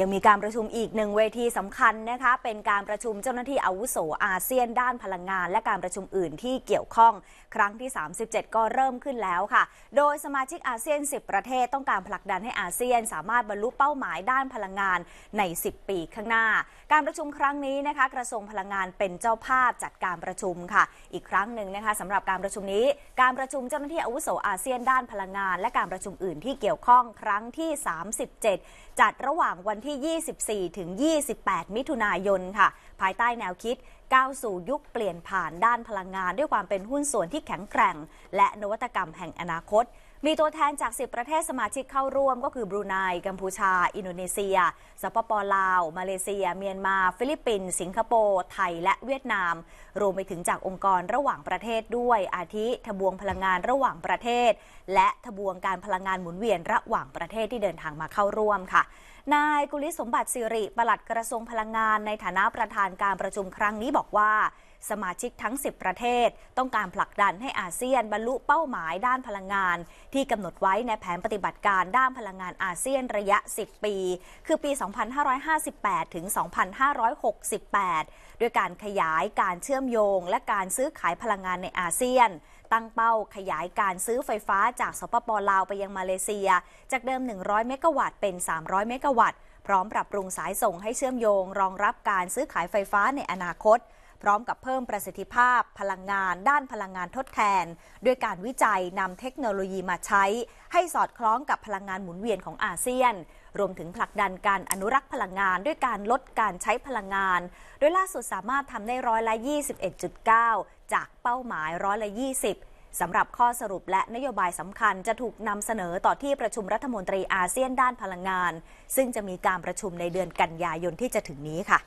ยังมีการประชุมอีกหนึ่งเวทีสำคัญนะคะเป็นการประชุมเจ้าหน้าที่อาวุโสอาเซียน ด้านพลังงาน และการประชุมอื่นที่เกี่ยวข้อง ครั้งที่ 37 ก็เริ่มขึ้นแล้วค่ะ โดยสมาชิกอาเซียน 10 ประเทศต้องการผลักดันให้อาเซียน สามารถบรรลุเป้าหมายด้านพลังงานใน 10 ปีข้างหน้า การประชุมครั้งนี้นะคะกระทรวงพลังงานเป็นเจ้าภาพจัดการประชุมค่ะอีกครั้งหนึ่งนะคะสำหรับการประชุมนี้ การประชุมเจ้าหน้าที่อาวุโสอาเซียนด้านพลังงาน และการประชุมอื่นที่เกี่ยวข้อง ครั้งที่ 37 จัดระหว่างวันที่ 24 ถึง 28 มิถุนายนค่ะภายใต้แนวคิดก้าวสู่ยุคเปลี่ยนผ่านด้านพลังงานด้วยความเป็นหุ้นส่วนที่แข็งแกร่งและนวัตกรรมแห่งอนาคต มีตัวแทนจาก 10 ประเทศสมาชิกเข้าร่วมก็คือ บรูไนกัมพูชา อินโดนีเซียสปปลาว มาเลเซีย เมียนมา ฟิลิปปินส์สิงคโปร์ไทยและเวียดนาม รวมไปถึงจากองค์กรระหว่างประเทศด้วยอาทิทบวงพลังงานระหว่างประเทศ และทบวงการพลังงานหมุนเวียนระหว่างประเทศที่เดินทางมาเข้าร่วมค่ะนายกุลิสมบัติสิริ ปลัดกระทรวงพลังงานในฐานะประธานการประชุมครั้งนี้บอกว่าสมาชิกทั้ง 10 ประเทศ ต้องการผลักดันให้อาเซียนบรรลุเป้าหมายด้านพลังงาน ที่กำหนดไว้ในแผนปฏิบัติการด้านพลังงานอาเซียนระยะ 10 ปี คือปี 2558 ถึง 2568ด้วยการขยายการเชื่อมโยง และการซื้อขายพลังงานในอาเซียน ตั้งเป้าขยายการซื้อไฟฟ้าจากสปปลาวไปยังมาเลเซีย จากเดิม 100 เมกะวัตต์เป็น 300 เมกะวัตต์พร้อมปรับปรุงสายส่งให้เชื่อมโยง รองรับการซื้อขายไฟฟ้าในอนาคตพร้อมกับเพิ่มประสิทธิภาพพลังงานด้านพลังงานทดแทนด้วยการวิจัยนำเทคโนโลยีมาใช้ ให้สอดคล้องกับพลังงานหมุนเวียนของอาเซียน รวมถึงผลักดันการอนุรักษ์พลังงานด้วยการลดการใช้พลังงาน โดยล่าสุดสามารถทำได้ร้อยละ 21.9 จากเป้าหมายร้อยละ20สำหรับข้อสรุปและนโยบายสำคัญจะถูกนำเสนอต่อที่ประชุมรัฐมนตรีอาเซียนด้านพลังงาน ซึ่งจะมีการประชุมในเดือนกันยายนที่จะถึงนี้ค่ะ